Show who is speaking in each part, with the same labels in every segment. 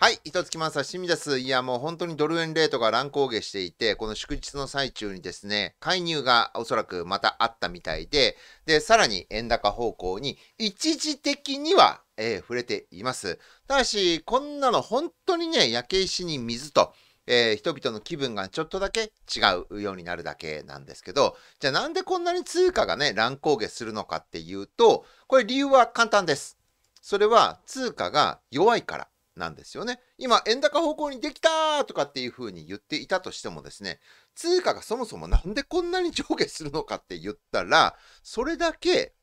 Speaker 1: はい、糸月マンさん、清水です。いや、もう本当にドル円レートが乱高下していて、この祝日の最中にですね、介入がおそらくまたあったみたいで、で、さらに円高方向に一時的には、えー、触れています。ただし、こんなの本当にね、焼け石に水と、えー、人々の気分がちょっとだけ違うようになるだけなんですけど、じゃあなんでこんなに通貨がね、乱高下するのかっていうと、これ理由は簡単です。それは通貨が弱いから。なんですよね。今、円高方向にできたとかっていうふうに言っていたとしてもですね、通貨がそもそもなんでこんなに上下するのかって言ったら、それだけ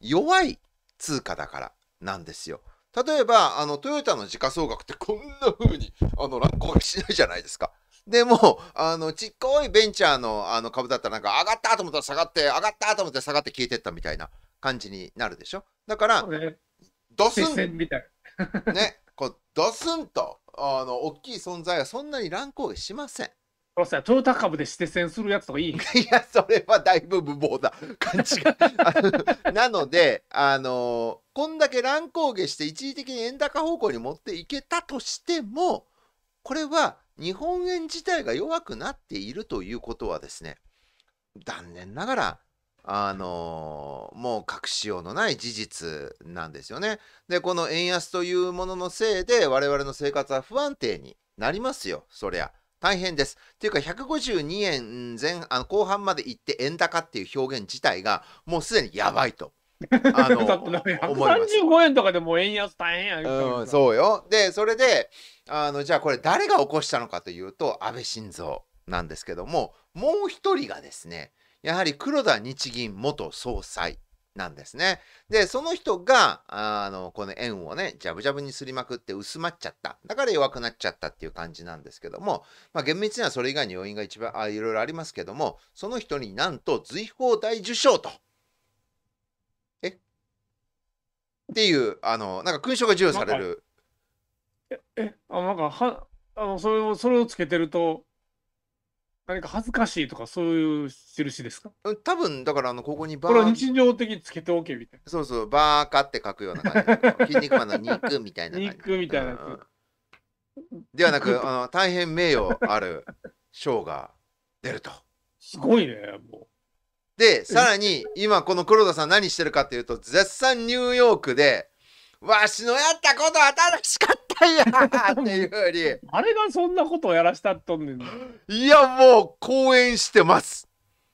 Speaker 1: 弱い通貨だからなんですよ。例えば、あの、トヨタの時価総額ってこんな風に、あの、乱高下しないじゃないですか。でも、あの、ちっこいベンチャーのあの株だったらなんか上がったと思ったら下がって、上がったと思ったら下がって消えてったみたいな感じになるでしょ。だから、
Speaker 2: 出すん。
Speaker 1: ね。こうドスンとあの大きい存在はそんなに乱高下しません。そうトヨタ株で指定戦するやつとかいい いやそれはだいぶ無謀だ勘違いなのであのこんだけ乱高下して一時的に円高方向に持っていけたとしてもこれは日本円自体が弱くなっているということはですね残念ながらあのもう隠しようのない事実なんですよね。でこの円安というもののせいで我々の生活は不安定になりますよそりゃ。大変です。っていうか152円前あの後半まで行って円高っていう表現自体がもうすでにやばいと。
Speaker 2: あの135円とかでも円安大変やう
Speaker 1: んそうよ。でそれであのじゃあこれ誰が起こしたのかというと安倍晋三なんですけどももう一人がですねやはり黒田日銀元総裁なんですね。で、その人が、あの、この円をね、ジャブジャブにすりまくって薄まっちゃった。だから弱くなっちゃったっていう感じなんですけども、まあ厳密にはそれ以外に要因が一番、あいろいろありますけども、その人になんと随法大受賞と。えっていう、あの、なんか勲章が授与される。
Speaker 2: え、え、あ、なんか、は、あの、それを、それをつけてると、何か恥ずかしいとかそういう印ですか多分だからあのここにバこれはー日常的につけておけみたい
Speaker 1: そうそうバーカって書くような感じ 筋肉マンの肉みたいな感じ肉みたいなうんではなくあの大変名誉ある賞が出るとすごいね、もうでさらに今この黒田さん何してるかっていうと
Speaker 2: 絶賛ニューヨークでわしのやったことは正しかったんやっていうより あれがそんなことをやらしたっとんねんいやもう講演してます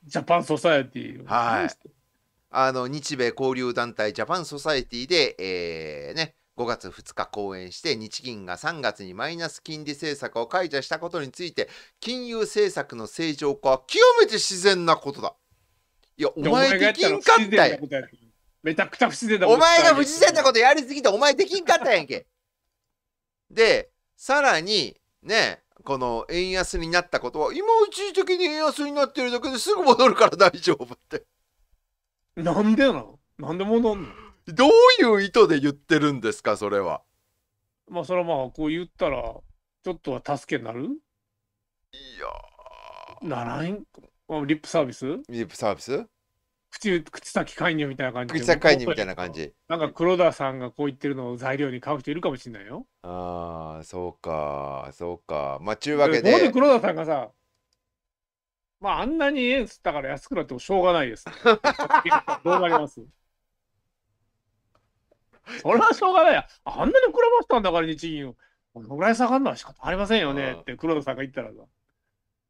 Speaker 2: ジャパンソサエティはいあの日米交流団
Speaker 1: 体ジャパンソサエティでえー、ね5月2日講演して日銀が3月にマイナス金利政策を解除したことについて金融政策の正常化は極めて自然なことだいやお前できんかったよめちゃくちゃ不自然なお前が不自然なことやりすぎてお前できんかったやんけでさらにねこの円安になったことは今一時的に円安になってるだけですぐ戻るから大丈夫ってなんでななんで戻んのどういう意図で言ってるんですかそれは
Speaker 2: まあそれはまあこう言ったらちょっとは助けになるいやならんリップサービスリップサービス口口先介入みたいな感じ口先介入みたいな感じなんか黒田さんがこう言ってるのを材料に買う人いるかもしれないよ
Speaker 1: ああそうかそうかまあちゅうわけでで黒田
Speaker 2: さんがさまああんなに円吸ったから安くなってもしょうがないです どうなりますそれはしょうがないやあんなに膨らましたんだから日銀をこのぐらい下がるのは仕方ありませんよねって黒田さんが言ったらさ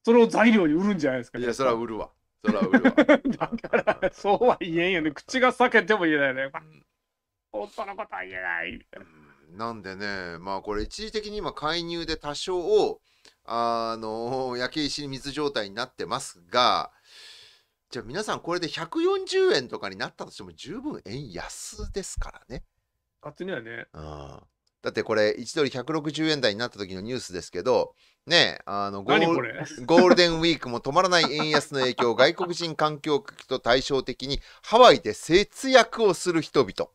Speaker 2: それを材料に売るんじゃないですかいやそれは売るわそら売るわ。だから、そうは言えんよね。口が裂けても言えないよね。うんのことは言えない。
Speaker 1: なんでね、まあこれ一時的に今介入で多少を、あの、焼け石に水状態になってますが、じゃあ皆さんこれで140円とかになったとしても十分円安ですからね。勝手にはね。うんだってこれ1ドル160円台になった時のニュースですけど、ねあの ゴールデンウィークも止まらない円安の影響外国人環境危機と対照的にハワイで節約をする人々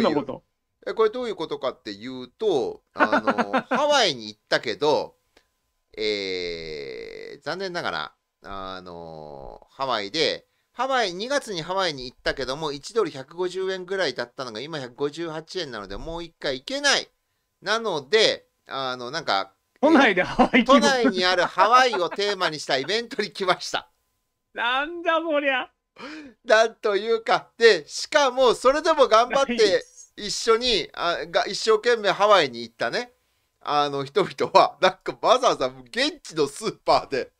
Speaker 1: のことえこれどういうことかっていうとあの ハワイに行ったけど、えー、残念ながらあのハワイでハワイ2月にハワイに行ったけども1ドル150円ぐらいだったのが今158円なのでもう1回行けないなのであのなんか都内でハワイ都内にあるハワイをテーマにしたイベントに来ました。なんだこりゃ。なんというか、で、しかもそれでも頑張って一緒に、あが一生懸命ハワイに行ったね、あの人々は、なんかわざわざ現地のスーパーで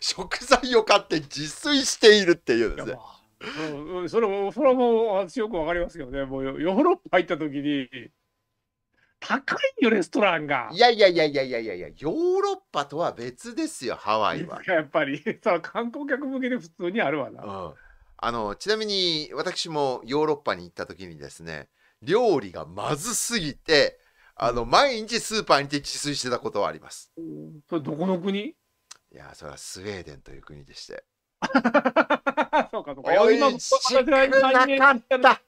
Speaker 1: 食材を買って自炊しているっていうですね。
Speaker 2: うん、それも、それも私よくわかりますけどね、もうヨーロッパ行った時に、高いよレストランがいやいやいやいやいやいやヨーロッパとは別ですよハワイはやっぱり
Speaker 1: そ観光客向けで普通にあるわな、うん、あのちなみに私もヨーロッパに行った時にですね料理がまずすぎてあの、うん、毎日スーパーにて自炊してたことはあります、
Speaker 2: それどこの国い
Speaker 1: やそれはスウェーデンという国でして そう
Speaker 2: かそうかおいしくなかった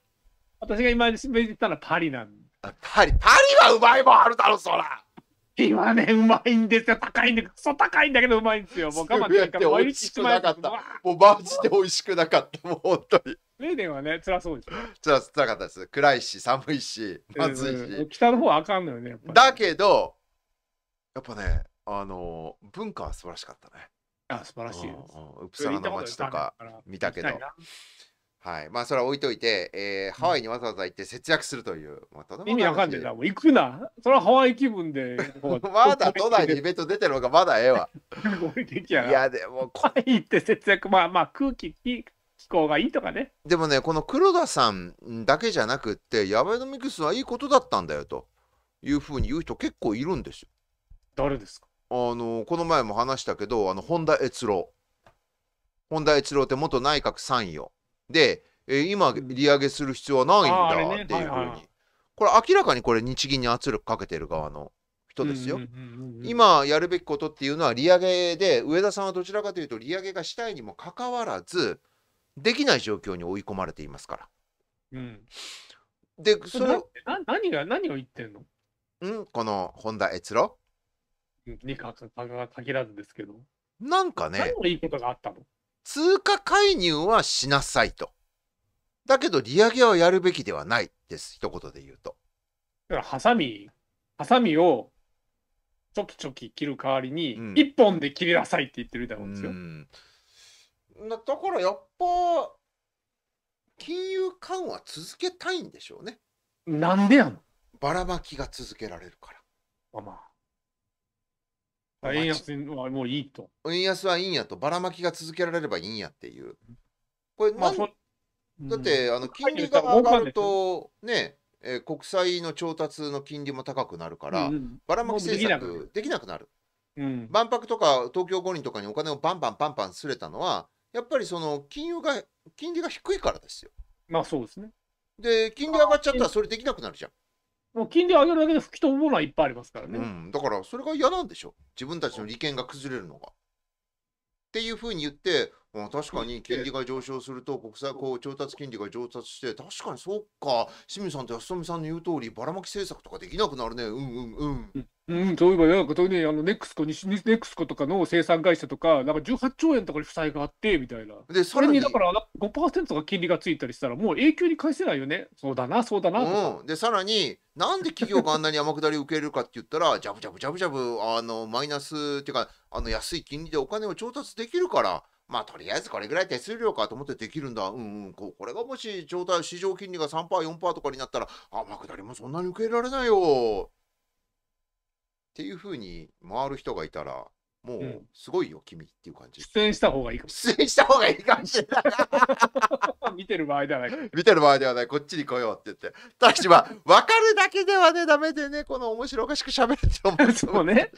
Speaker 2: 私が今目にしたのはパリなんパリ、パリはうまいもんあるだろ、そら。今ね、うまいんですよ。高いんで、ク高いんだけどうまいんですよ。もう我慢できない。しくなかった。もうマジ
Speaker 1: で美味しくなかった。もう本当に。
Speaker 2: スウェーデンはね、辛そうですね。
Speaker 1: 辛、かったです。暗いし、寒いし、まず
Speaker 2: いし。北の方はあかんのよね。だ
Speaker 1: けど、やっぱね、あの、文化は素晴らしかったね。あ、素晴らしいです。ウプサラの街とか見たけど。はいまあそれは置いといて、えー、ハワイにわざわざ行って節約するという、まあ、意味わかんねえなもう
Speaker 2: 行くなそれはハワイ気分で まだ都内にイベント出てるのがまだええわ いや
Speaker 1: でもハ
Speaker 2: ワイ行って節約まあまあ空気気候がいいとかね
Speaker 1: でもねこの黒田さんだけじゃなくってヤバイのミックスはいいことだったんだよというふうに言う人結構いるんですよ誰ですかあのこの前も話したけどあの本田悦郎本田悦郎って元内閣参与で、え今利上げする必要はないんだっていうふうに、これ明らかにこれ日銀に圧力かけてる側の人ですよ、今やるべきことっていうのは利上げで上田さんはどちらかというと利上げがしたいにもかかわらずできない状況に追い込まれていますから。
Speaker 2: うん、でそれ何が何を言ってんの
Speaker 1: んこの本田悦郎
Speaker 2: にかか限らずですけど。
Speaker 1: なんかね。何のいいことがあったの通貨介入はしなさいと。だけど利上げはやるべきではないです、一言で言うと。
Speaker 2: だからハサミ、ハサミをちょきちょき切る代わりに、一、本で切りなさいって言ってるみたいなんですよ。
Speaker 1: だからやっぱ、金融緩和続けたいんでしょうね。なんでやのばらまきが続けられるから。まあまあ。円安はもういいと。円安はいいんやと、ばらまきが続けられればいいんやっていう。これ、まあ、だって、うん、あの金利が上がると、ね、えー、国債の調達の金利も高くなるから、うんうん、ばらまき政策できなくなる。万博とか東京五輪とかにお金をバンバンバンバンすれたのは、やっぱりその金融が金利が低いからですよ。まあそうですね。で、金利上がっちゃったらそれできなくなるじゃん。もう金利上げるだけで吹き飛ぶものはいっぱいありますからね。うん、だからそれが嫌なんでしょ自分たちの利権が崩れるのが。っていうふうに言ってまあ、確かに金利が上昇すると国債こう調達金利が上達して確か
Speaker 2: にそうか清水さんと安富さんの言う通りばらまき政策とかできなくなるねうんうんうん。うんそういえば、なんか特あのネクスコ、西ネクスコとかの生産会社とか、なんか18兆円とかに負債があって、みたいな。で、それにだから5%が金利がついたりしたら、もう永久に返せないよね。そうだな、そうだな、うん。で、さらに、なんで企業があんなに天下り受けるかって言った
Speaker 1: ら、ジャブジャブジャブジャブ、あの、マイナスっていうか、あの、安い金利でお金を調達できるから、まあとりあえずこれぐらい手数料かと思ってできるんだうんうんここれがもし状態市場金利が 3%4% とかになったらあ天下りもそんなに受け入れられないよっていうふうに回る人がいたらもうすごいよ、君っていう感じ
Speaker 2: 出演した方がいいかも出演した方
Speaker 1: がいいかもしれない見てる場合ではない。見てる場合ではない。こっちに来ようって言って。ただし、まあ、分かるだけではね、ダメでね、この面白おかしく喋るって
Speaker 2: 思う。そう ね。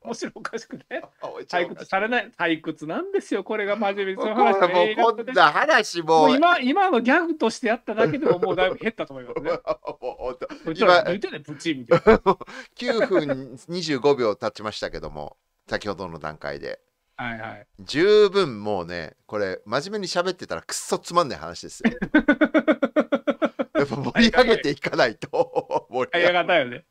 Speaker 2: 面白おかしくね。退屈されない。退屈なんですよ、これが真面目に。その話もうこんな話もう今、今のギャグとしてやっただけでも、もうだいぶ減ったと思いますね。もう、今、言ってね、プチみたいな。9分
Speaker 1: 25秒経ちましたけども、先ほどの段階で。はいはい、十分もうねこれ真面目に喋ってたらくっそつまんない話ですよ
Speaker 2: やっぱ盛り上げていかないと盛り上がったよね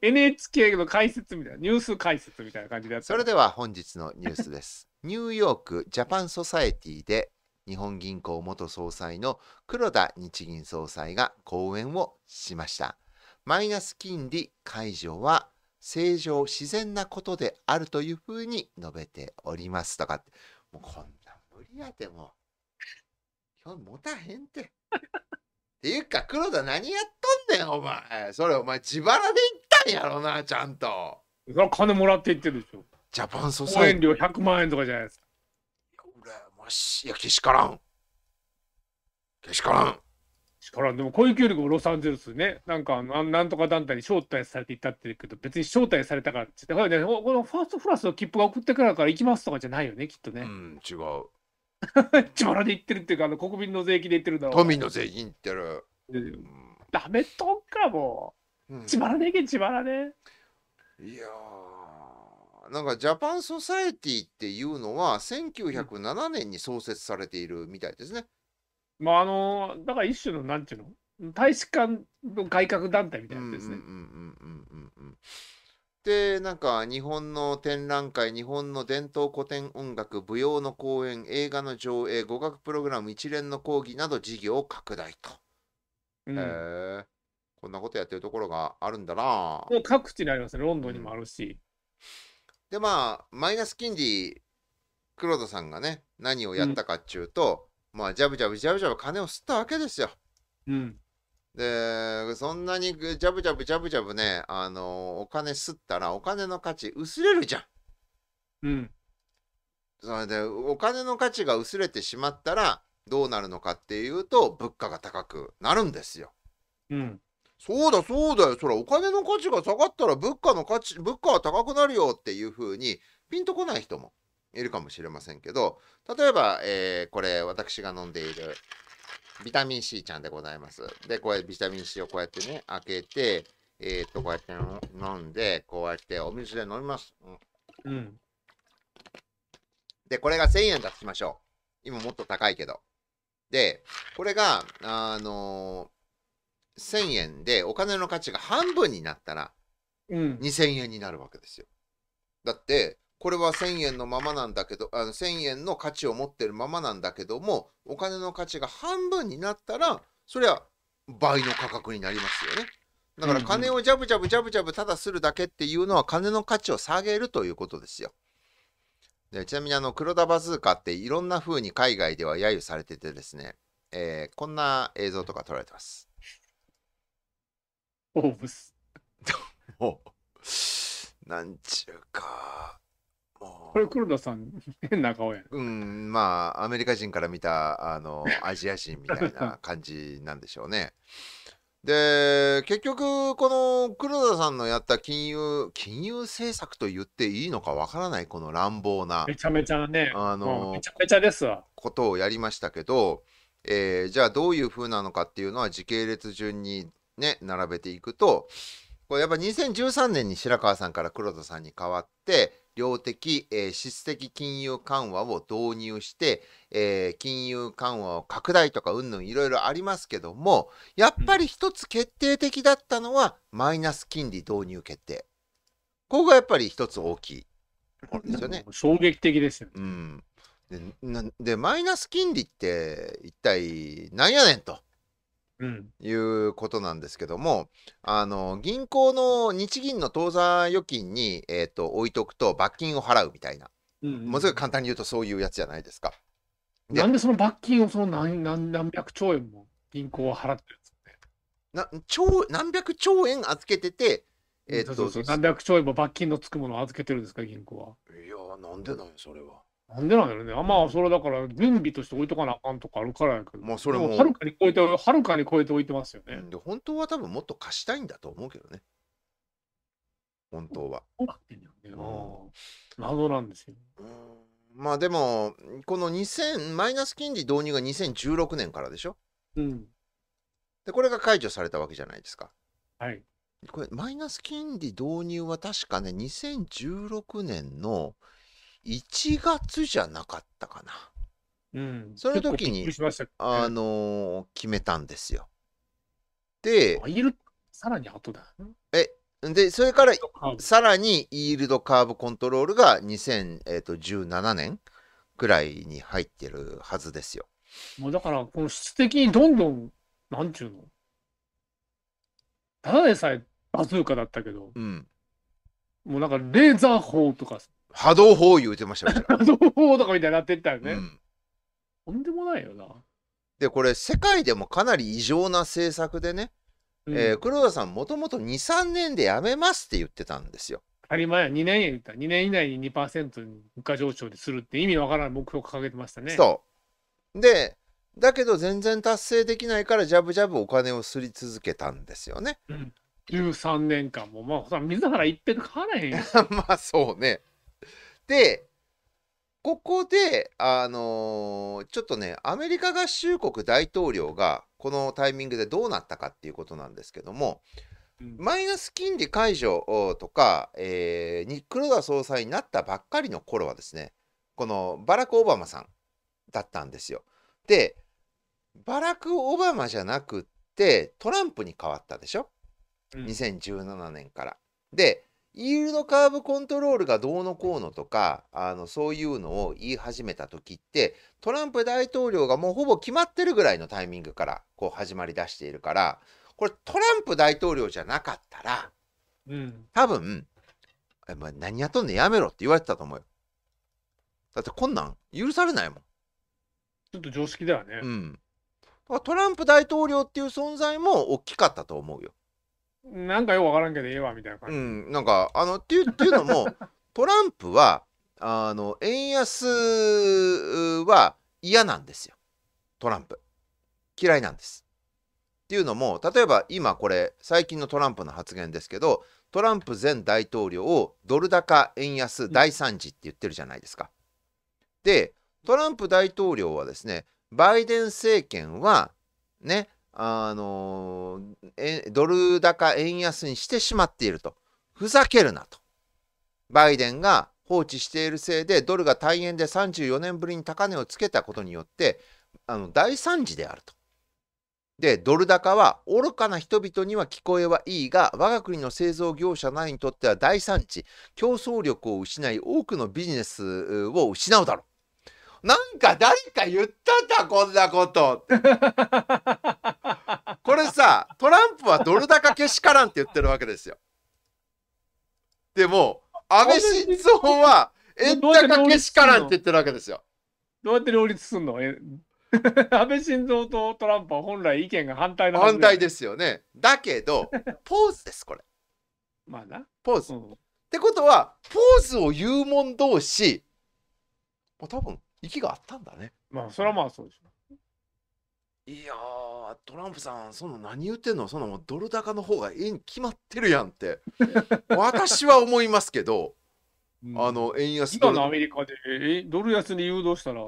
Speaker 2: NHK の解説みたいなニュース解説みたいな感じでそれでは本日のニュースですニューヨ
Speaker 1: ークジャパンソサエティで日本銀行元総裁の黒田日銀総裁が講演をしましたマイナス金利解除は正常自然なことであるというふうに述べておりますとかってもうこんな無理やても今日持たへんて。っていうか黒田何やっとんねんお前それお前自腹で行ったんやろなちゃ
Speaker 2: んと金もらっていってるでしょジャパンソサイテ料100万円とかじゃないですか俺もしいやけしからんけしからんしからでもこういう勢力もロサンゼルスね、なんかあのなんとか団体に招待されていたって言うけど、別に招待されたからって言って、このファーストフラスの切符が送ってからから行きますとかじゃないよね、きっとね。うん、違う。自腹で行ってるっていうか、あの国民の税金で行ってるんだろう。都民の税金ってやる。ダメとんかもう。自腹で行け、自腹で。
Speaker 1: いやなんかジャパンソサエティっていうのは1907年に創設されているみたいですね。うんまあ、あの、だから一種の、なんていう
Speaker 2: の、大使館の改革団体みたいなやつですね。
Speaker 1: で、なんか、日本の展覧会、日本の伝統古典音楽、舞踊の公演、映画の上映、語学プログラム、一連の講義など事業を拡大と。うん、へえ。こんなことやってるところがあるんだな。
Speaker 2: もう各地にありますね。ロンドンにもあるし。うん、で、ま
Speaker 1: あ、マイナス金利、黒田さんがね、何をやったかっちゅうと、まあ、ジャブジャブジャブジャブ金を吸ったわけですよ。うん。で、そんなにジャブジャブジャブジャブね、あの、お金吸ったらお金の価値薄れるじゃん。うん。それで、お金の価値が薄れてしまったら、どうなるのかっていうと、物価が高くなるんですよ。うん。そうだそうだよ。そらお金の価値が下がったら物価の価値、物価は高くなるよっていうふうにピンとこない人もいるかもしれませんけど例えば、えー、これ私が飲んでいるビタミン C ちゃんでございます。で、こうやってビタミン C をこうやってね、開けて、えー、っと、こうやって飲んで、こうやってお水で飲みます。うん。うん、で、これが1000円だとしましょう。今もっと高いけど。で、これが、あのー、1000円でお金の価値が半分になったら、うん、2000円になるわけですよ。だって、これは1000円のままなんだけどあの1000円の価値を持ってるままなんだけどもお金の価値が半分になったらそれは倍の価格になりますよね。だから金をジャブジャブジャブジャブただするだけっていうのは金の価値を下げるということですよ。でちなみにあの黒田バズーカっていろんな風に海外では揶揄されててですね、えー、こんな映像とか撮られてます。
Speaker 2: おブす。なんちゅうかこれ黒田さん変な顔やう
Speaker 1: んまあアメリカ人から見たあのアジア人みたいな感じなんでしょうねで結局この黒田さんのやった金融金融政策と言っていいのかわからないこの乱暴なめちゃめちゃねあの、めちゃめちゃですわことをやりましたけど、えー、じゃあどういうふうなのかっていうのは時系列順にね並べていくとこれやっぱ2013年に白川さんから黒田さんに代わって量的、えー、質的金融緩和を導入して、えー、金融緩和を拡大とかうんぬんいろいろありますけどもやっぱり一つ決定的だったのは、マイナス金利導入決定ここがやっぱり一つ大きいですよね衝撃的ですよ、ね、うんでマイナス金利って一体何やねんと。いうことなんですけども、あの銀行の日銀の当座預金に、えーと、置いとくと罰金を払うみたいな、うんうん、ものすごい簡単に言うとそういうやつじゃないですか。
Speaker 2: でなんでその罰金をその何何何百兆円も銀行は払っ
Speaker 1: てるんですかね。な兆何百兆円預けてて、えーと、何百
Speaker 2: 兆円も罰金のつくものを預けてるんですか、銀行は。
Speaker 1: いや、なんでなんそれは。
Speaker 2: なんでなんだろうね。あまあ、それだから準備として置いとかなあかんとかあるからやけど、もそれもはるかに超えて、はるかに超えて置いてますよね。で本当は多分もっと貸したいんだと思うけどね。
Speaker 1: 本当は。そうなってんだよね。謎なんですよ。うんまあでも、この2000、マイナス金利導入が2016年からでしょうん。で、これが解除されたわけじゃないですか。はい。これ、マイナス金利導入は確かね、2016年の1月じゃなかったかな。うん、その時に、ししね、あのー、決めたんですよ。で、さらに後だ。え、で、それから、さらにイールドカーブコントロールが2017年くらいに入ってるはずですよ。
Speaker 2: もうだから、この質的にどんどん、なんちゅうのただでさえバズーカだったけど、うん、もうなんかレーザー砲とか波動砲言うてました 波動砲とかみたいになってったよね。
Speaker 1: と、うん、んでもないよな。でこれ世界でもかなり異常な政策でね、うん、えー、黒田さんもともと23年でやめますって言ってたん
Speaker 2: ですよ。当たり前や2年言った2年以内に2%に物価上昇でするって意味わからない目標を掲げてましたね。そ
Speaker 1: うでだけど全然達成できないからジャブジャブお金をすり続けたんですよね。うん、13年
Speaker 2: 間もまあ水原一ぺと
Speaker 1: 変わらへんよ。まあそうね。で、ここで、あのー、ちょっとね、アメリカ合衆国大統領がこのタイミングでどうなったかっていうことなんですけども、マイナス金利解除とか、えー、に黒田総裁になったばっかりの頃はですね、このバラク・オバマさんだったんですよ。で、バラク・オバマじゃなくってトランプに変わったでしょ、2017年から。で、イールドカーブコントロールがどうのこうのとか、あの、そういうのを言い始めた時って、トランプ大統領がもうほぼ決まってるぐらいのタイミングから、こう始まりだしているから、これトランプ大統領じゃなかったら、うん、多分、お前何やっとんねんやめろって言われてたと思うよ。だってこんなん許されないもん。ちょっと常識だよね。うん。トランプ大統領っていう存在も大きかったと思うよ。
Speaker 2: なんかよくわからんけどええわみたいな感うじ。ん、なんか、
Speaker 1: あの、っていうっていうのも、トランプは、あの、円安は嫌なんですよ。トランプ。嫌いなんです。っていうのも、例えば今これ、最近のトランプの発言ですけど、トランプ前大統領をドル高円安大惨事って言ってるじゃないですか。で、トランプ大統領はですね、バイデン政権は、ね、あのえドル高円安にしてしまっていると。ふざけるなと。バイデンが放置しているせいでドルが大円で34年ぶりに高値をつけたことによってあの大惨事であると。でドル高は愚かな人々には聞こえはいいが我が国の製造業者なにとっては大惨事競争力を失い多くのビジネスを失うだろうなんか誰か言ったんだ、こんなこと。これさ、トランプはドル高けしからんって言ってるわけですよ。でも、安倍晋三は円高けしからんって言ってるわけですよ。
Speaker 2: どうやって両立すんの 安倍晋三とトランプは本来意見が反対な反対ですよね。だけど、ポーズです、これ。まあな。ポーズ。うん、っ
Speaker 1: てことは、ポーズを言うもん同士、まあ、多分息
Speaker 2: があったんだね。まあ、それはまあそうでしょ。
Speaker 1: いやトランプさん、その何言ってんの、そのもうドル高の方が円決まってるやんって、私は思いますけど、あの円安今のアメ
Speaker 2: リカで、えドル安に誘導したら、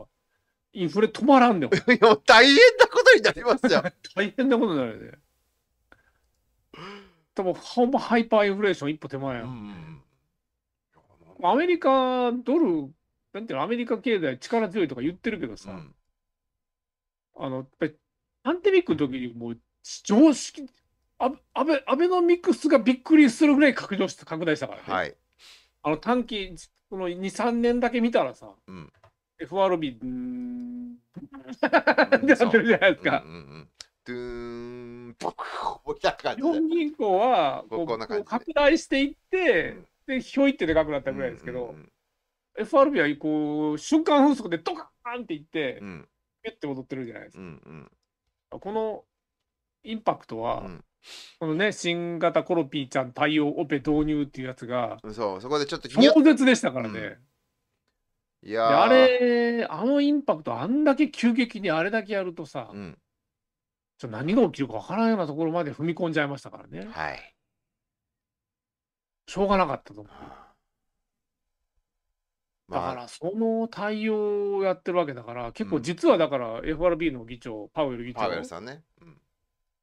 Speaker 2: インフレ止まらんで、も いや、大変なことになりますよ。大変なことになるね。多分ほんまハイパーインフレーション一歩手前や、うん、アメリカ、ドルなんていうの、アメリカ経済力強いとか言ってるけどさ、うん、あの、やっぱり、パンデミックの時にもう、常識、アベアベノミクスがびっくりするぐらい拡張して拡大したからね。はい、あの短期、この2、3年だけ見たらさ、うん、FRB、うーん、っ てなってるじゃないですか。うんうんうんドゥーン、ポク、た感じ日本銀行はこう拡大していって、うん、で、ひょいってでかくなったぐらいですけど、うんうんうん、FRB はこう瞬間風速でドカーンっていって、うん、ピュッて踊ってるじゃないですか。うんうん、このインパクトは、うん、このね新型コロピーちゃん対応オペ導入っていうやつがそうそこでちょっと強絶でしたからね。うん、いやあれあのインパクトあんだけ急激にあれだけやるとさ、うん、ちょ何が起きるか分からないようなところまで踏み込んじゃいましたからね。はい、しょうがなかったと思う。だからその対応をやってるわけだから、う結構実はだから FRB の議長、パウエル議パウエ長ル、さんね。うん。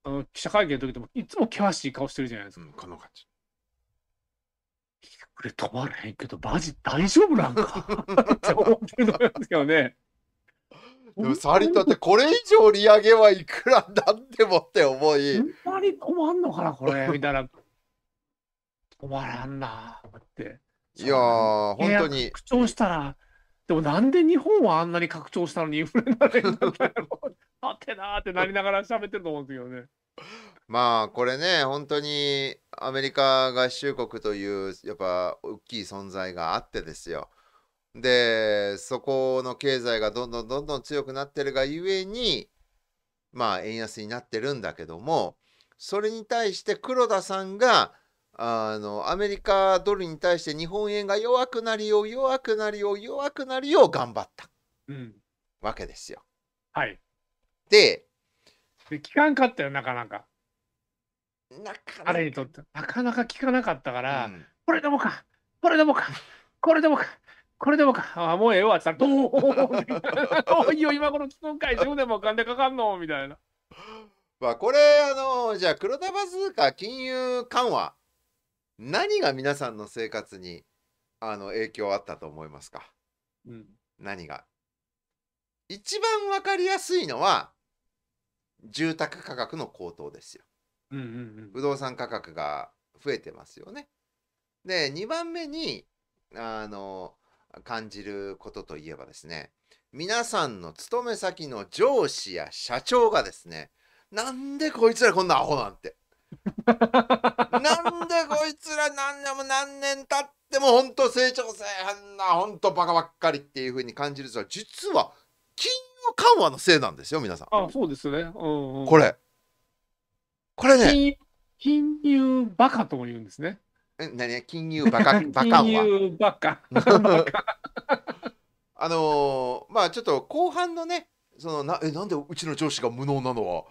Speaker 2: あの記者会見の時でもいつも険しい顔してるじゃないですうか。ん、この感じ。これ止まらへんけど、マジ大丈夫なんか って思ってると思いますけどね。
Speaker 1: でも、サリとって、これ以上利上げはいくらなんでもって思い、
Speaker 2: ほんまに止まんのかな、これ、みたいな。止まらんな、って。いやー、本当に。拡張したら、でもなんで日本はあんなに拡張したのにインフレになれるんだろう。てなーってなりながら喋ってると思うんですけどね。
Speaker 1: まあこれね本当にアメリカ合衆国というやっぱ大きい存在があってですよ。でそこの経済がどんどんどんどん強くなってるがゆえにまあ円安になってるんだけどもそれに対して黒田さんがあのアメリカドルに対して日本円が弱くなりよう弱くなりよう弱くなりよう頑張った、
Speaker 2: うん、わけですよ。はい、でで聞かんかったよなかなか。なかなか彼にとってなかなか聞かなかったから、うん、これでもかこれでもかこれでもかこれでもかあもうええわって言ったら「どういよ今頃聞くんかい0分でもお金かかんの」みたいな。まあこれ
Speaker 1: あのじゃあ黒田バズーカ金融緩和何が皆さんの生活にあの影響あったと思いますか、うん、何が一番分かりやすいのは住宅価格の高騰ですよ。うんうんうん、不動産価格が増えてますよね。で2番目にあの感じることといえばですね皆さんの勤め先の上司や社長がですねなんでこいつらこんなアホなんて なんでこいつら何年も何年経っても本当成長せえへんな本当バカばっかりっていうふうに感じるん実は金融緩和のせいなんですよ皆さん。
Speaker 2: あそうですね、うんうん、これこれね金融バカとも言うんですね。何金融バカ バカ金融バ
Speaker 1: カ あのー、まあちょっと後半のねそのなえなんでうちの上司が無能なのは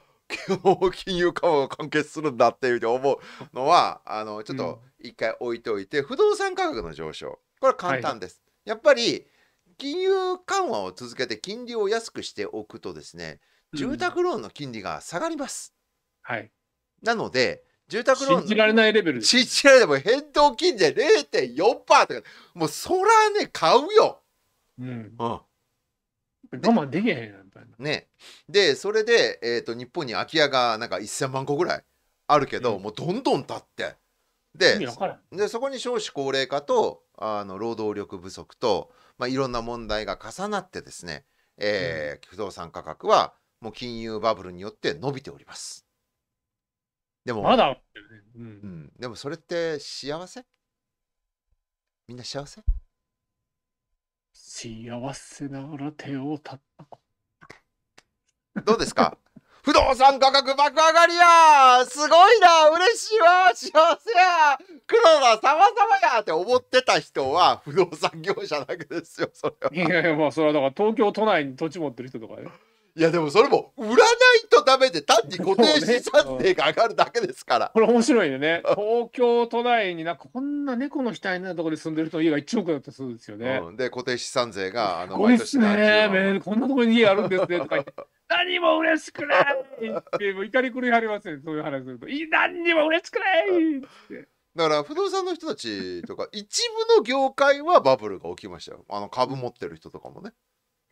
Speaker 1: 金融緩和が完結するんだっていうふうに思うのはあのちょっと一回置いておいて、うん、不動産価格の上昇これは簡単です。はい、やっぱり金融緩和を続けて金利を安くしておくとですね住宅ローンの金利が下がります。うん、はい、なので住宅ローン信じられないレベル信じられないも変動金利0.4%とかもうそらね買うよ。
Speaker 2: うん、うん我慢できへん
Speaker 1: ねでそれで、えーと、日本に空き家がなんか1,000万個ぐらいあるけど、うん、もうどんどん建ってででそこに少子高齢化とあの労働力不足と、まあ、いろんな問題が重なってですね、えー、うん、不動産価格はもう金融バブルによって伸びております。でも、まだ、うん、うん、でもそれって幸せ
Speaker 2: みんな幸せ幸せながら手をたたこどうですか
Speaker 1: 不動産価格爆上がりやすごいな嬉しいわ幸せや黒田様々やって
Speaker 2: 思ってた人は不動産業者だけですよ、それは。いやいや、まあそれはだから東京都内に土地持ってる人とかね。いやでもそれも売らないとダメで単に固定資産税が上がるだけですから、これ面白いよね東京都内になこんな猫の額のところに住んでると家が1億だったそうですよね、うん、で固定資産税があの毎年ねこんなところに家あるんですねとか何も嬉しくないって 怒り狂いはります
Speaker 1: ねそういう話すると
Speaker 2: い何にも嬉しくないっ
Speaker 1: て。だから不動産の人たちとか 一部の業界はバブルが起きましたよあの株持ってる人とかもね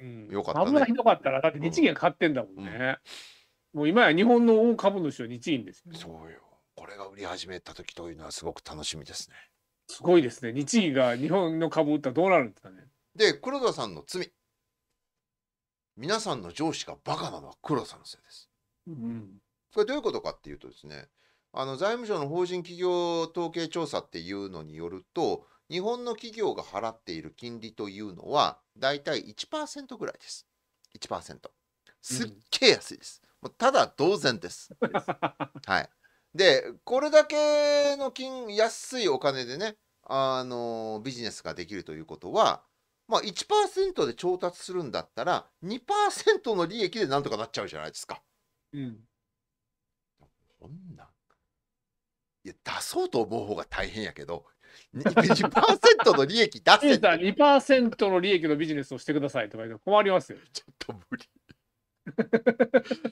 Speaker 1: うんよか
Speaker 2: ったね株がひどかったらだって日銀が買ってんだもんね、もう今や日本の大株主は日銀ですよそうよ
Speaker 1: これが売り始めた時というのはすごく楽しみですねすごいですね日銀が日本の株売ったらどうなるんですかねで黒田さんの罪皆さんの上司がバカなのは黒さんのせいです。うん、これどういうことかっていうとですねあの財務省の法人企業統計調査っていうのによると日本の企業が払っている金利というのはだいたい1%ぐらいです。1%。すっげえ安いです。うん、もうただ同然です。はい。でこれだけの金安いお金でねあのビジネスができるということはまあ1%で調達するんだったら2%の利益でなんとかなっちゃうじゃないですか。うん。こんな
Speaker 2: いや出そうと思う方が大変やけど2%の利益出せ2% の利益のビジネスをしてくださいとか言うと困りますよ。ちょっと無理。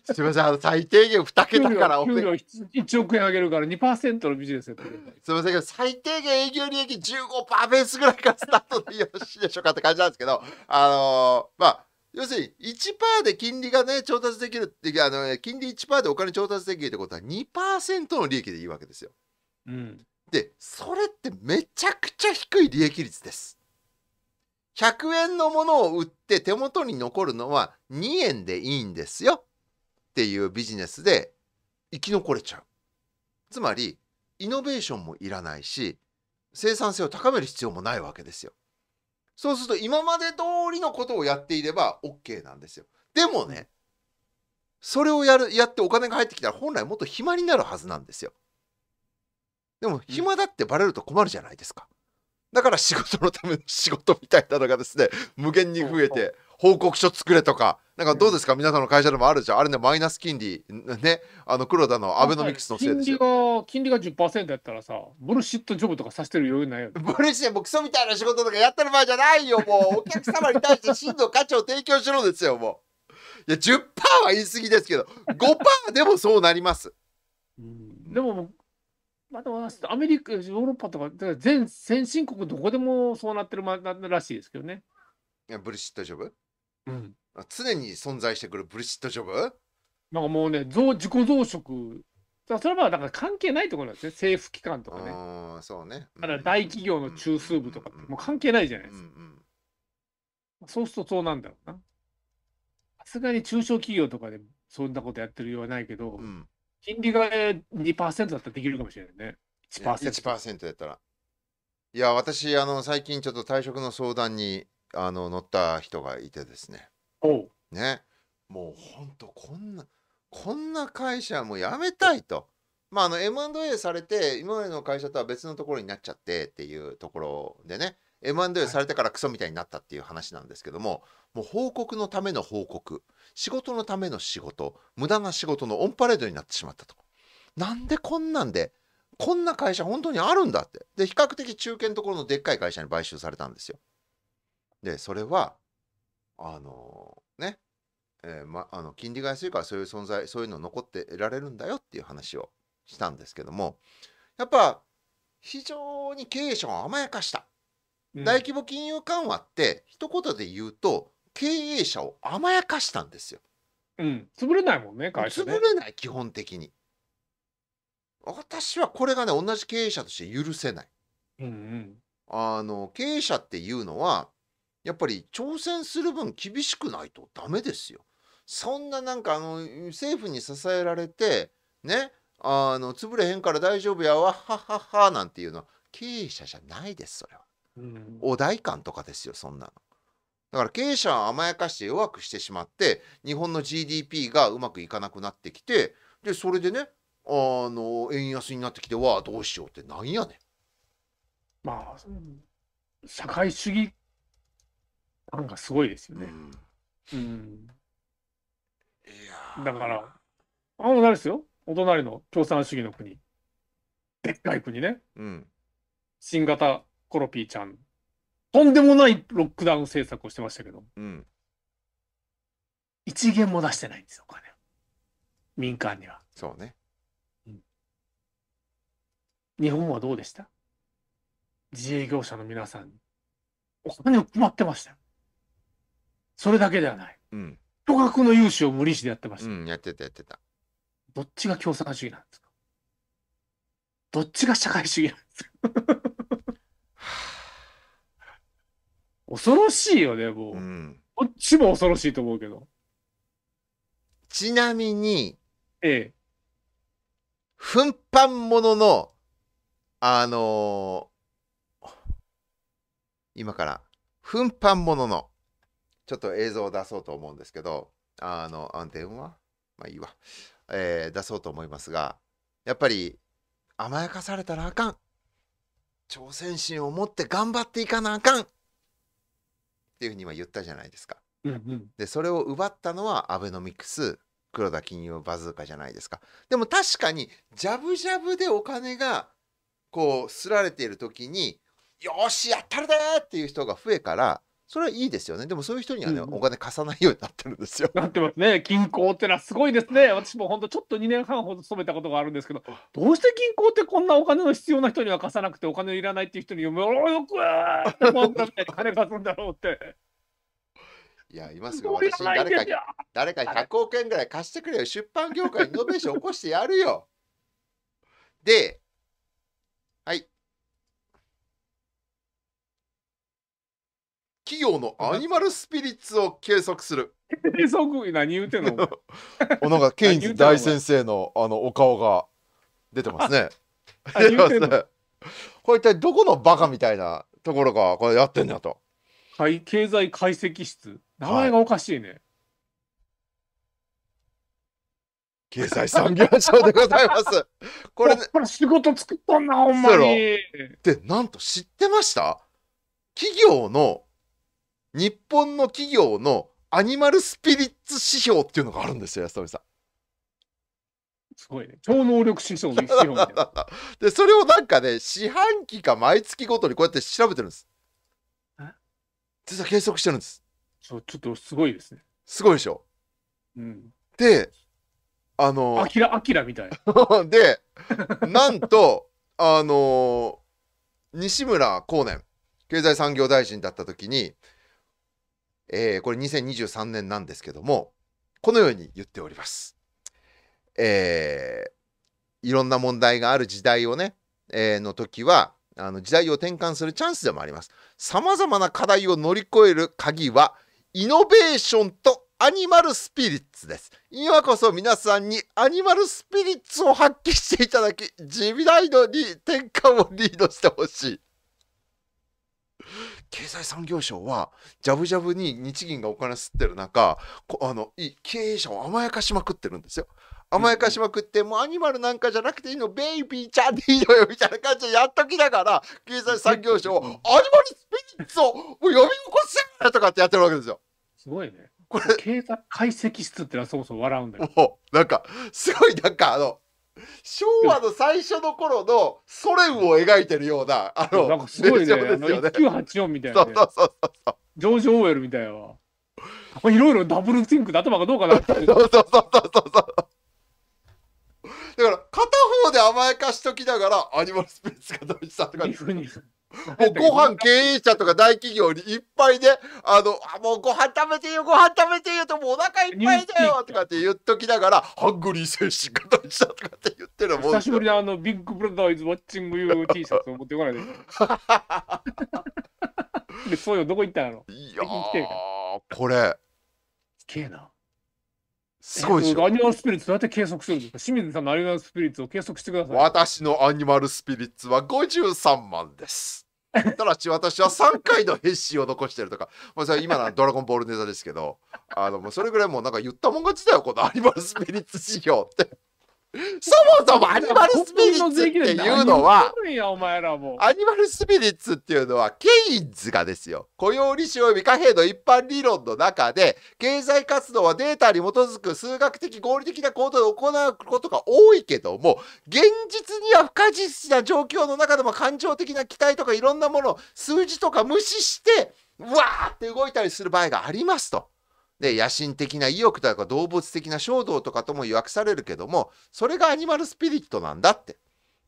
Speaker 2: すみません、最低限2桁からお給料1億円上げるから2%のビジネスすみませんけど、
Speaker 1: 最低限営業利益15%ベースぐらいからスタート
Speaker 2: でよろしいでしょうかっ
Speaker 1: て感じなんですけど、
Speaker 2: あのー、ま
Speaker 1: あ、要するに1%で金利がね、調達できるって、あの、ね、金利1%でお金調達できるってことは2%の利益でいいわけですよ。うん、で、それってめちゃくちゃ低い利益率です。100円のものを売って手元に残るのは2円でいいんですよっていうビジネスで生き残れちゃう。つまりイノベーションもいらないし生産性を高める必要もないわけですよ。そうすると今まで通りのことをやっていれば OK なんですよ。でもねそれをやるやってお金が入ってきたら本来もっと暇になるはずなんですよ。でも暇だってバレると困るじゃないですか。だから仕事のための仕事みたいなのがですね 無限に増えて報告書作れとかなんかどうですか、皆さんの会社でもあるじゃんあれねマイナス金利ねあの黒田のアベノミクスのせいです金
Speaker 2: 利が金利が10%やったらさブルシットジョブとかさせてる余裕ないよブルシットもクソみたいな仕事とかやってる場合じゃないよもうお客様に対して真の価値を提供しろで
Speaker 1: すよもういや10%は言い過ぎですけど5%でもそうなります、
Speaker 2: うん、でもまあでも、アメリカ、ヨーロッパとか、か全先進国どこでもそうなってるまらしいですけどね。いやブリシットジョブうん。常に存在してくるブリシットジョブなんかもうね、増自己増殖。それはだから関係ないところなんですね。政府機関とかね。ああ、そうね。だ大企業の中枢部とかってもう関係ないじゃないですか。うんそうするとそうなんだろうな。さすがに中小企業とかでそんなことやってるようはないけど、うん金利が2%だったらできるかもしれないね。1%, 1だったら。
Speaker 1: いや、私、あの、最近ちょっと退職の相談に、あの、乗った人がいてですね。おね。もう、ほんと、こんな、こんな会社もうやめたいと。まあ、あの、M&A されて、今までの会社とは別のところになっちゃってっていうところでね。M&A されたからクソみたいになったっていう話なんですけども、もう報告のための報告、仕事のための仕事、無駄な仕事のオンパレードになってしまったと。なんでこんなんで、こんな会社本当にあるんだって。で、比較的中堅のところのでっかい会社に買収されたんですよ。で、それは、あのー、ね、えー、ま、あの金利が安いからそういう存在そういうの残ってられるんだよっていう話をしたんですけどもやっぱ非常に経営者を甘やかした大規模金融緩和って一言で言うと経営者を甘やかしたんですよ。うん、潰れないもんね会社ね潰れない基本的に。私はこれがね同じ経営者として許せない。うんうん、あの経営者っていうのはやっぱり挑戦する分厳しくないとダメですよ。そんななんかあの政府に支えられてねあの潰れへんから大丈夫やわはははなんていうのは経営者じゃないですそれは。お代官とかですよそんなの。だから経営者を甘やかして弱くしてしまって日本の GDP がうまくいかなくなってきてでそれでねあの円安になってきてわあどうしようってなんやねん。
Speaker 2: まあ社会主義感がすごいですよね。うん。うん、いやだからあの誰ですよお隣の共産主義の国でっかい国ね、うん、新型コロピーちゃん、とんでもないロックダウン政策をしてましたけど、うん。一元も出してないんですよ、お金を。民間には。そうね。日本はどうでした自営業者の皆さんお金を配ってましたそれだけではない。うん。巨額の融資を無利子でやってました。うん。やってた、やってた。どっちが共産主義なんですかどっちが社会主義なんですか恐ろしいよね、もう。うん、こっちも恐ろしいと思うけど。ちなみに、ええ。
Speaker 1: 奮発ものの、あのー、今から、奮発ものの、ちょっと映像を出そうと思うんですけど、あの、安電話まあいいわ。えー、出そうと思いますが、やっぱり、甘やかされたらあかん。挑戦心を持って頑張っていかなあかん。っていうふうに今言ったじゃないですか。うんうん、でそれを奪ったのはアベノミクス黒田金融バズーカじゃないですか。でも確かにジャブジャブでお金がこうすられている時によしやったるでっていう人が増えからそれはいいですよね。でもそういう人にはね、うんお金貸さないようになっ
Speaker 2: てるんですよ。なってますね。銀行ってのはすごいですね。私も本当ちょっと2年半ほど勤めたことがあるんですけど、どうして銀行ってこんなお金の必要な人には貸さなくてお金いらないっていう人によくわーって文句だった金貸すんだろうって。いや、今すぐ私誰か、
Speaker 1: 誰か100億円ぐらい貸してくれよ。出版業界にイノベーション起こしてやるよ。で、企業のアニマルスピリッツを計測する。
Speaker 2: 計測何言うてんの
Speaker 1: おなんかケインズ大先生のあのお顔が出てますね。これ一体どこのバカみたいなところがこれやってんだと。
Speaker 2: はい、経済解析室。名前がおかしいね。はい、
Speaker 1: 経済産業省でございます。
Speaker 2: これ、ね、これ仕事作ったんな、ほんまに。
Speaker 1: で、なんと知っ
Speaker 2: てました
Speaker 1: 企業の日本の企業のアニマルスピリッツ指標っていうのがあるんですよ、安富さん。
Speaker 2: すごいね。超能力指標
Speaker 1: みたいな。で、それをなんかね、四半期か毎月ごとにこうやって調べてるんです。実は計測してるんです。ちょっとすごいですね。すごいでしょ。うん。で、あのあき
Speaker 2: ら、あきらみたい。
Speaker 1: で、なんと、あのー、西村光年、経済産業大臣だったときに、えー、これ2023年なんですけどもこのように言っております。えー、いろんな問題がある時代をね、えー、の時はあの時代を転換するチャンスでもあります。さまざまな課題を乗り越える鍵はイノベーションとアニマルスピリッツです。今こそ皆さんにアニマルスピリッツを発揮していただき、地味ライドに転換をリードしてほしい。経済産業省はジャブジャブに日銀がお金吸ってる中あの経営者を甘やかしまくってるんですよ。甘やかしまくって、もうアニマルなんかじゃなくていいの、ベイビーちゃんでいいのよ、みたいな感じでやっときながら、経済産業省、アニマルスピリッツをもう呼び起こ
Speaker 2: せとかってやってるわけですよ。すごいね。これ、経済解析室ってのはそもそも笑うんだよ。もなんか、すごいなんか、あの、
Speaker 1: 昭和の最初の頃のソ連を
Speaker 2: 描いてるような、あの、すごいね、ね1984みたいな、ね、そうそうそうジョージ・オーウェルみたいな。いろいろダブルシンクで頭がどうかなって。そうそうそうそうだから片
Speaker 1: 方で甘やかしときながらアニ
Speaker 2: マルスペースがどうしたとか。もうご飯
Speaker 1: 経営者とか大企業にいっぱいで、あの、あもうご飯食べてよ、ご飯食べていよと、もうお腹い
Speaker 2: っぱいだよとかって言っときながら、ハングリー精神が大事だとかって言ってるもん。久しぶりにあの、ビッグブラザーイズワッチングユー T シャツを持ってこないで。で、そういうのどこ行ったんやろいやー、これ。すげえな。すごいでしょ。アニマルスピリッツどうやって計測するんですか清水さんのアニマルスピリッツを計測してください。
Speaker 1: 私のアニマルスピリッツは53万で
Speaker 2: す。ただし
Speaker 1: 私は3回の変身を残してるとか、まあ、それ今のはドラゴンボールネタですけど、あのもうそれぐらいもうなんか言ったもん勝ちだよ、このアニマルスピリッツ事業って。そもそもアニマルスピリッツっていうのは、アニマルスピリッツっていうのは、ケインズがですよ、雇用利子及び貨幣の一般理論の中で、経済活動はデータに基づく数学的合理的な行動を行うことが多いけども、現実には不可実な状況の中でも感情的な期待とかいろんなもの、数字とか無視して、うわーって動いたりする場合がありますと。で野心的な意欲とか動物的な衝動とかともくされるけどもそれがアニマルスピリットなんだって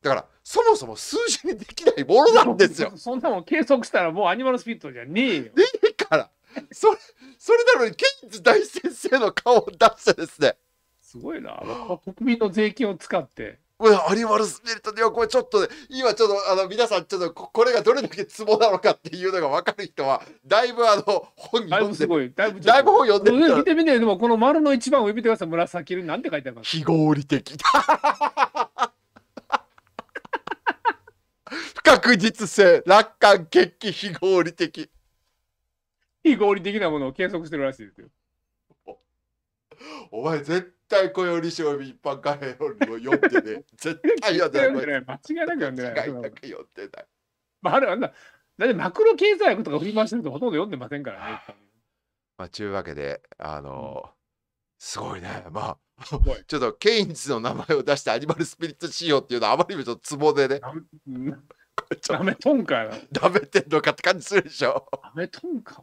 Speaker 2: だからそもそも数字にできないものなんですよ そんなもん計測したらもうアニマルスピリットじゃねえよいいからそれそれなのにケインズ大先生の顔を出してですねすごいな国民の税金を使って
Speaker 1: アニマルスピリットではこれちょっと、ね、今ちょっとあの皆さんちょっとこれがどれだけツボなのか
Speaker 2: っていうのが分かる人はだいぶあの本読んでだいぶすごいだいぶだいぶ本読んでる見てみてでもこの丸の一番上見てください紫色なんて書いてあるか非合理的不確実性楽観決起非合理的非合理的なものを計測してるらしいですよお前絶
Speaker 1: 対小より小一般貨幣よりも読んでね。絶
Speaker 2: 対読んでない。間違いなく読んでない。間違いなく読んでない。まあ、あれあな、だってマクロ経済学とか振り回してるとほとんど読んでませんからね。
Speaker 1: まあ、ちゅうわけで、あのーすごいね。まあ、ちょっとケインズの名前を出してアニマルスピリット
Speaker 2: 仕様っていうのはあまりにもちょっとツボでね。ダメ とんかよ。ダメてんのかって感じするでしょ。ダメとんか。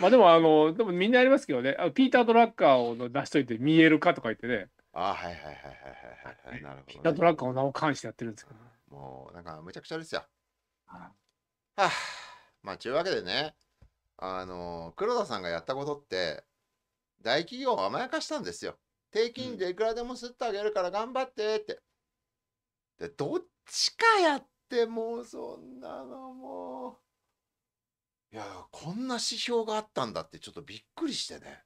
Speaker 2: まあでもあのでもみんなありますけどねあピーター・ドラッカーを出しといて見えるかとか言ってねあはいはいはいはいはいはい。なるほど、ね。ピーター・トラッカーを名を冠してやってるんですけど、ね、もうなんかむちゃくちゃですよ。はあ、は
Speaker 1: あ、まあちゅうわけでねあの黒田さんがやったことって大企業を甘やかしたんですよ。低金利でいくらでもすってあげるから頑張ってって。でどっちかやってもうそんなのもう。いやこんな指標があったんだってちょっとびっくりしてね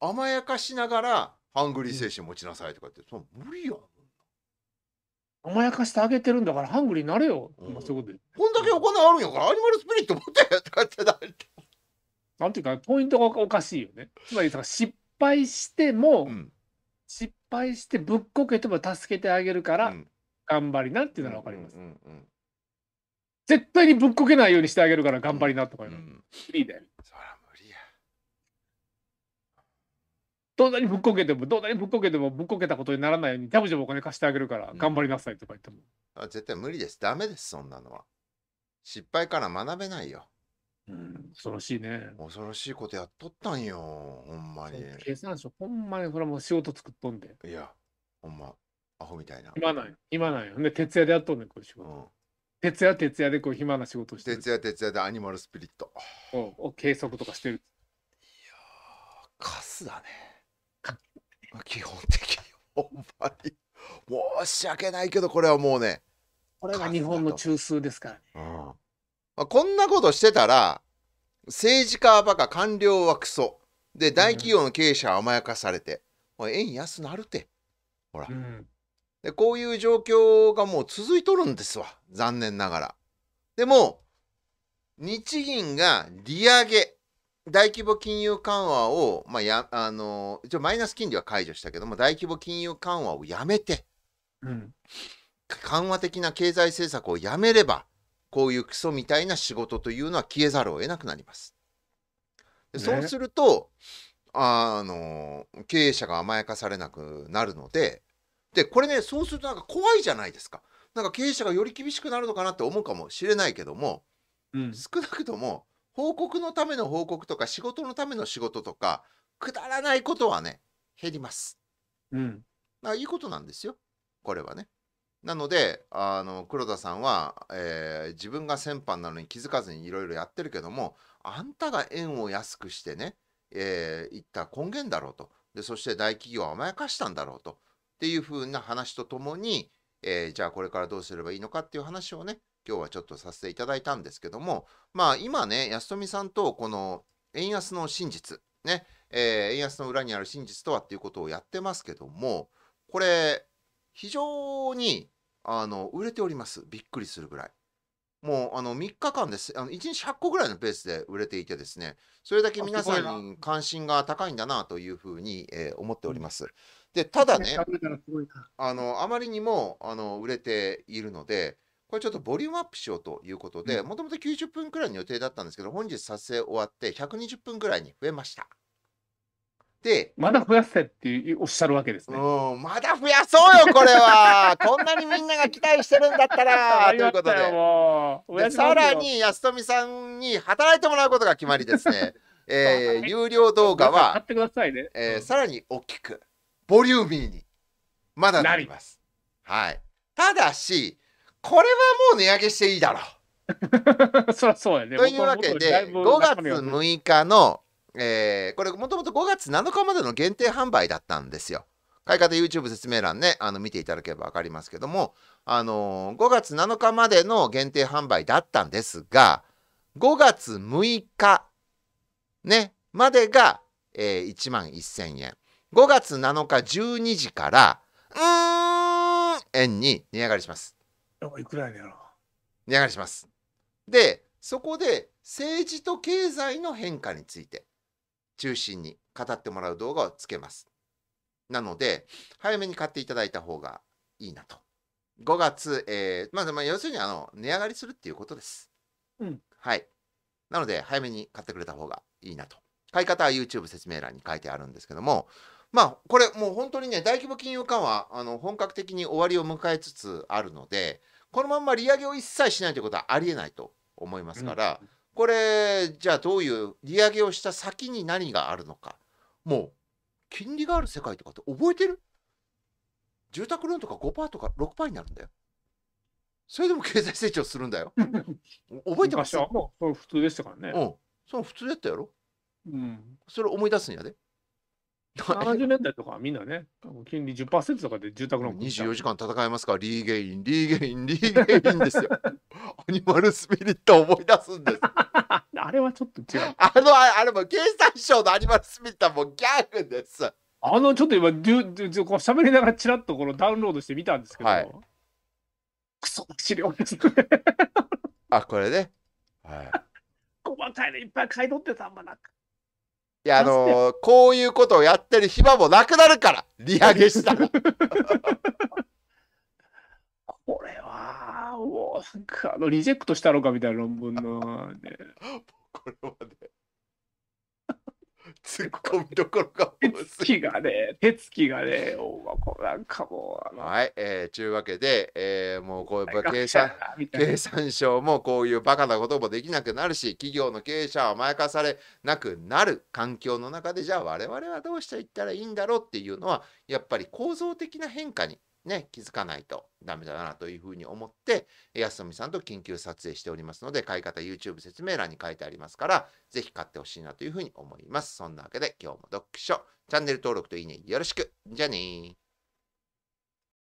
Speaker 1: 甘やかしながらハングリー精神持ちなさいとかって、その無理や
Speaker 2: 甘やかしてあげてるんだからハングリーになれよ、うん、そういうことでこんだけお金あるんやから、アニマルスピリット持ってとかってなんていうかポイントがおかしいよねつまり失敗しても、うん、失敗してぶっこけても助けてあげるから、頑張りなっていうのは分かります、うんうんうんうん絶対にぶっこけないようにしてあげるから頑張りなとか言うの。フいで。そら無理や。どんなにぶっこけても、どんなにぶっこけても、ぶっこけたことにならないように、ジャブジャブお金貸してあげるから、頑張りなさいとか言っても。
Speaker 1: あ絶対無理です。ダメです、そんなのは。失敗から学べないよ。うん、恐ろしいね。恐ろしいことやっとったんよ、ほんまに。
Speaker 2: 計算書、ほんまにほらもう仕事作っとんで。いや、ほんま、アホみたいな。今ない、今ないんで、徹夜でやっとんねん、これ仕うん、徹夜徹夜でこう暇な仕事してる徹夜徹夜でアニマルスピリットを計測とかしてるいやカス
Speaker 1: だね基本的に ほんまに申し訳ないけどこれはもうねこれが日本の中枢ですからね、うん、まあ、こんなことしてたら政治家はバカ官僚はクソで大企業の経営者は甘やかされて、うん、円安なるてほら、うんで、こういう状況がもう続いとるんですわ。残念ながら。でも、日銀が利上げ、大規模金融緩和を、まあ、や、あの、一応マイナス金利は解除したけども、大規模金融緩和をやめて、うん、緩和的な経済政策をやめれば、こういうクソみたいな仕事というのは消えざるを得なくなります。でそうすると、ね、あの、経営者が甘やかされなくなるので、でこれねそうするとなんか怖いじゃないですかなんか経営者がより厳しくなるのかなって思うかもしれないけども、うん、少なくとも報告のための報告とか仕事のための仕事とかくだらないことはね減ります。うん、いいことなんですよこれはね。なのであの黒田さんは、えー、自分が先般なのに気づかずにいろいろやってるけどもあんたが円を安くしてね、えー、いった根源だろうとでそして大企業を甘やかしたんだろうとっていう風な話とともに、えー、じゃあこれからどうすればいいのかっていう話をね今日はちょっとさせていただいたんですけどもまあ今ね安富さんとこの円安の真実ね、えー、円安の裏にある真実とはっていうことをやってますけどもこれ非常にあの売れておりますびっくりするぐらい。もうあの3日間です、あの1日100個ぐらいのペースで売れていてですね、それだけ皆さんに関心が高いんだなというふうに、えー、思っております。うんでただねあのあまりにもあの売れているのでこれちょっとボリュームアップしようということでもともと90分くらいの予定だったんですけど本日撮影終わって120分くらいに増えました。
Speaker 2: でまだ増やせっておっしゃるわけですね。ま
Speaker 1: だ増やそうよこれは こんなにみんなが期待してるんだったらというこ
Speaker 2: とででさらに
Speaker 1: 安富さんに働いてもらうことが決まりですね。えー、有料動画は、ねえさらに大きく。ボリューミーにまだなります。はい。ただし、これはもう値上げしていいだろう。そりゃそうやね。というわけで、5月6日の、えー、これもともと5月7日までの限定販売だったんですよ。買い方 YouTube 説明欄ね、あの見ていただければ分かりますけども、あのー、5月7日までの限定販売だったんですが、5月6日、ね、までが、えー、1万1000円。5月7日12時から、うーん円に値上がりします。いくらやろ値上がりします。で、そこで政治と経済の変化について中心に語ってもらう動画をつけます。なので、早めに買っていただいた方がいいなと。5月、えー、まあ、要するにあの値上がりするっていうことです。うん。はい。なので、早めに買ってくれた方がいいなと。買い方は YouTube 説明欄に書いてあるんですけども、まあ、これもう本当にね、大規模金融緩和、あの本格的に終わりを迎えつつあるので、このまま利上げを一切しないということはありえないと思いますから、うん、これ、じゃあどういう利上げをした先に何があるのか、もう金利がある世界とかって覚えてる住宅ローンとか5%とか6%になるんだよ。それでも経済成長するんだよ。覚えてますよ。もう
Speaker 2: 普通でしたからね。うん。その普通だったやろ。うん。それ思い出すんやで。70年代とかみんなね、金利10%とかで住宅ローン24時間戦いますから、リーゲイン、リーゲイン、リーゲインですよ。アニマルスピリットを思い出すんです。あれはちょっと違う。あの、あれも経産省のアニマルスピリットはもうギャグです。あの、ちょっと今、じゅじゅこう喋りながらちらっとこのダウンロードしてみたんですけど、はい、クソな資料ですね。
Speaker 1: あ、これね。はい、
Speaker 2: 細かいのいっぱい買い取ってたんばなく。
Speaker 1: いや、あのー、こういうことをやってる暇もなくなるから、利上げしたら。
Speaker 2: これは、もう、なんか、あの、リジェクトしたのかみたいな論文の、ね。これはね。突っ込みどころが手つきがね、手つきがね、
Speaker 1: おこなんかもう。はい、えー、ちゅうわけで、えー、もうこういう経産、経産省もこういうバカなこともできなくなるし、企業の経営者は甘やかされなくなる環境の中で、じゃあ我々はどうしていったらいいんだろうっていうのは、やっぱり構造的な変化にね、気づかないとダメだなというふうに思って、安富さんと緊急撮影しておりますので、買い方 YouTube 説明欄に書いてありますから、ぜひ買ってほしいなというふうに思います。そんなわけで今日も読書、チャンネル登録といいねよろしく。じゃあねー。